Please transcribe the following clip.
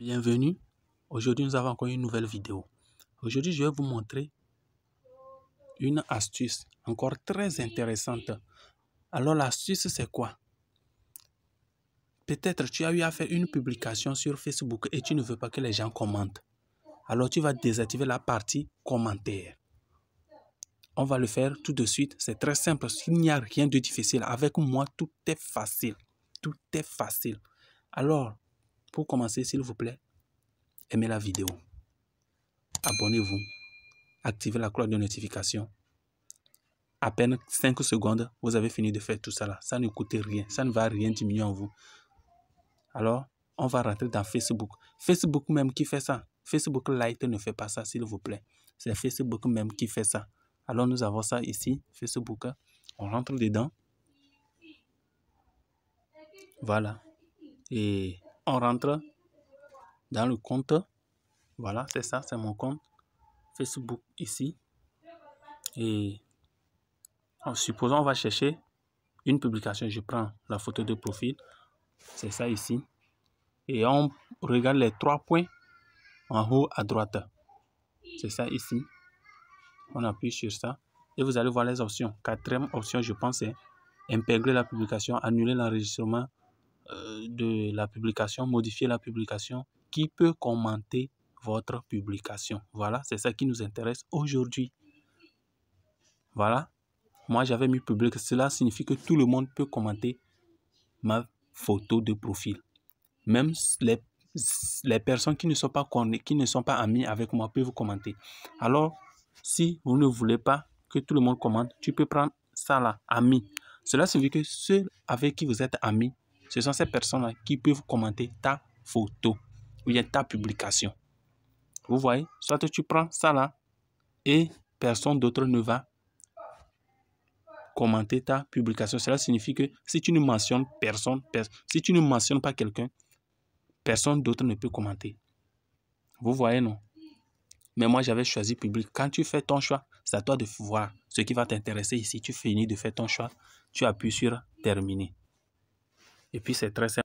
Bienvenue, aujourd'hui nous avons encore une nouvelle vidéo. Aujourd'hui je vais vous montrer une astuce encore très intéressante. Alors l'astuce c'est quoi Peut-être tu as eu à faire une publication sur Facebook et tu ne veux pas que les gens commentent. Alors tu vas désactiver la partie commentaire. On va le faire tout de suite, c'est très simple, il n'y a rien de difficile. Avec moi tout est facile, tout est facile. Alors pour commencer, s'il vous plaît, aimez la vidéo. Abonnez-vous. Activez la cloche de notification. À peine 5 secondes, vous avez fini de faire tout ça là. Ça ne coûte rien. Ça ne va rien diminuer en vous. Alors, on va rentrer dans Facebook. Facebook même qui fait ça. Facebook Lite ne fait pas ça, s'il vous plaît. C'est Facebook même qui fait ça. Alors, nous avons ça ici, Facebook. On rentre dedans. Voilà. Et on rentre dans le compte. Voilà, c'est ça, c'est mon compte Facebook ici. Et en supposant on va chercher une publication. Je prends la photo de profil. C'est ça ici. Et on regarde les trois points en haut à droite. C'est ça ici. On appuie sur ça. Et vous allez voir les options. Quatrième option, je pense, est intégrer la publication, annuler l'enregistrement, euh, de la publication, modifier la publication, qui peut commenter votre publication. Voilà, c'est ça qui nous intéresse aujourd'hui. Voilà, moi j'avais mis public, cela signifie que tout le monde peut commenter ma photo de profil. Même les, les personnes qui ne, sont pas, qui ne sont pas amies avec moi peuvent commenter. Alors, si vous ne voulez pas que tout le monde commente, tu peux prendre ça là, ami. Cela signifie que ceux avec qui vous êtes amis ce sont ces personnes-là qui peuvent commenter ta photo ou ta publication. Vous voyez, soit tu prends ça là et personne d'autre ne va commenter ta publication. Cela signifie que si tu ne mentionnes personne, si tu ne mentionnes pas quelqu'un, personne d'autre ne peut commenter. Vous voyez, non Mais moi, j'avais choisi public. Quand tu fais ton choix, c'est à toi de voir ce qui va t'intéresser. Ici, tu finis de faire ton choix, tu appuies sur terminer et puis c'est très simple.